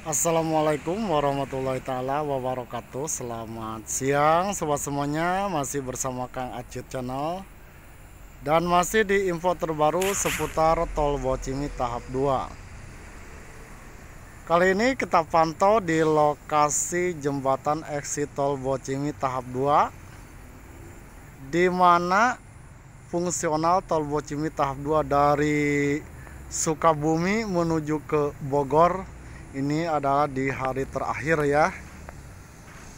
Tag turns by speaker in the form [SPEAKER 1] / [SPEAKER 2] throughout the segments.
[SPEAKER 1] Assalamualaikum warahmatullahi taala wabarakatuh. Selamat siang sobat semuanya, masih bersama Kang Acit Channel dan masih di info terbaru seputar tol Bocimi tahap 2. Kali ini kita pantau di lokasi jembatan exit tol Bocimi tahap 2 di mana fungsional tol Bocimi tahap 2 dari Sukabumi menuju ke Bogor ini adalah di hari terakhir ya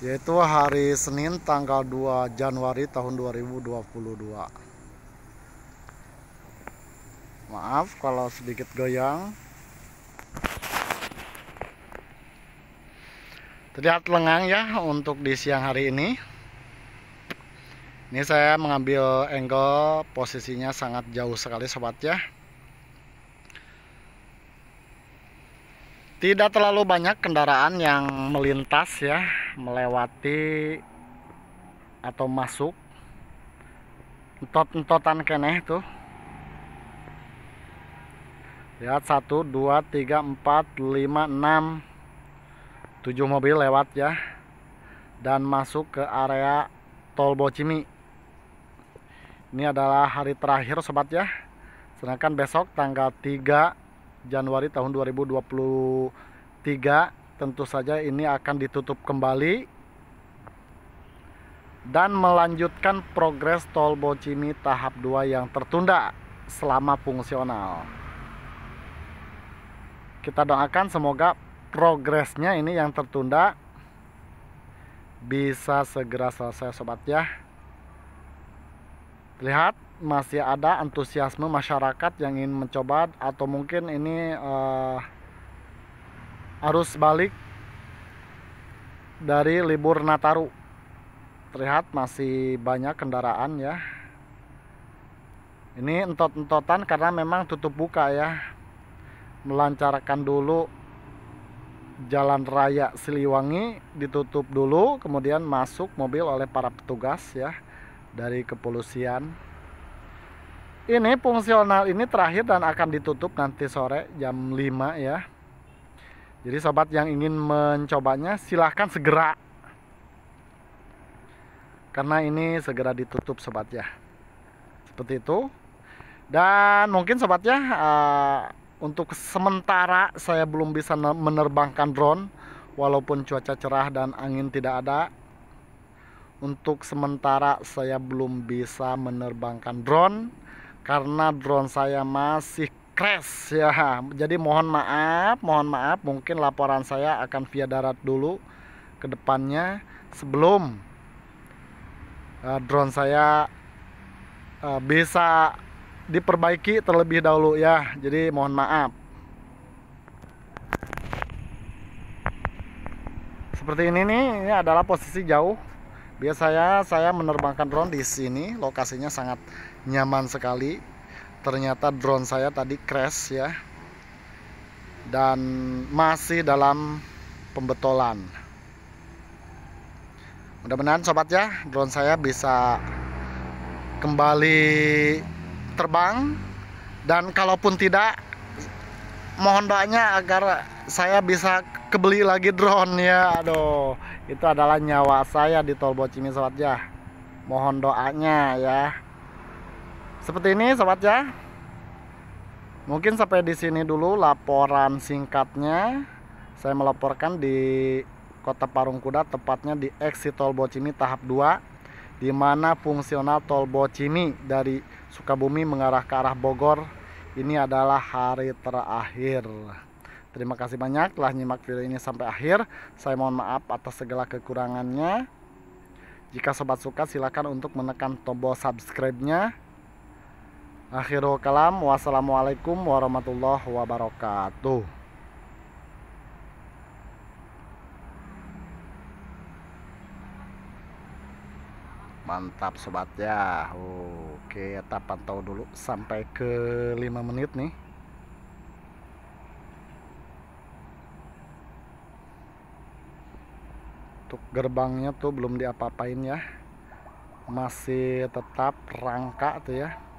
[SPEAKER 1] yaitu hari Senin tanggal 2 Januari tahun 2022 maaf kalau sedikit goyang terlihat lengang ya untuk di siang hari ini ini saya mengambil angle posisinya sangat jauh sekali sobat ya tidak terlalu banyak kendaraan yang melintas ya melewati atau masuk entot-entotan keneh tuh lihat 1 2 3 4 5 6 7 mobil lewat ya dan masuk ke area tol Bocimi ini adalah hari terakhir sobat ya sedangkan besok tanggal 3 Januari tahun 2023 tentu saja ini akan ditutup kembali dan melanjutkan progres tol Bocimi tahap 2 yang tertunda selama fungsional. Kita doakan semoga progresnya ini yang tertunda bisa segera selesai sobat ya. Lihat masih ada antusiasme masyarakat yang ingin mencoba atau mungkin ini uh, arus balik dari libur Nataru terlihat masih banyak kendaraan ya ini entot-entotan karena memang tutup buka ya melancarkan dulu jalan raya Siliwangi ditutup dulu kemudian masuk mobil oleh para petugas ya dari kepolisian ini fungsional ini terakhir dan akan ditutup nanti sore jam 5 ya jadi sobat yang ingin mencobanya silahkan segera karena ini segera ditutup sobat ya seperti itu dan mungkin sobat ya uh, untuk sementara saya belum bisa menerbangkan drone walaupun cuaca cerah dan angin tidak ada untuk sementara saya belum bisa menerbangkan drone karena drone saya masih crash ya jadi mohon maaf mohon maaf mungkin laporan saya akan via darat dulu ke depannya sebelum uh, drone saya uh, bisa diperbaiki terlebih dahulu ya jadi mohon maaf seperti ini nih ini adalah posisi jauh biasanya saya menerbangkan drone di sini lokasinya sangat nyaman sekali ternyata drone saya tadi crash ya dan masih dalam pembetulan mudah-mudahan sobat ya drone saya bisa kembali terbang dan kalaupun tidak mohon doanya agar saya bisa kebeli lagi drone ya aduh itu adalah nyawa saya di tol Bocimi sobat ya mohon doanya ya seperti ini sobat ya. Mungkin sampai di sini dulu laporan singkatnya. Saya melaporkan di Kota Parung Kuda tepatnya di exit tol Bocimi tahap 2 di mana fungsional tol Bocimi dari Sukabumi mengarah ke arah Bogor ini adalah hari terakhir. Terima kasih banyak telah nyimak video ini sampai akhir. Saya mohon maaf atas segala kekurangannya. Jika sobat suka silakan untuk menekan tombol subscribe-nya Akhirul kalam, wassalamualaikum warahmatullahi wabarakatuh. mantap sobat ya oke kita pantau dulu sampai ke 5 menit nih untuk gerbangnya tuh belum diapa-apain ya masih tetap rangka tuh ya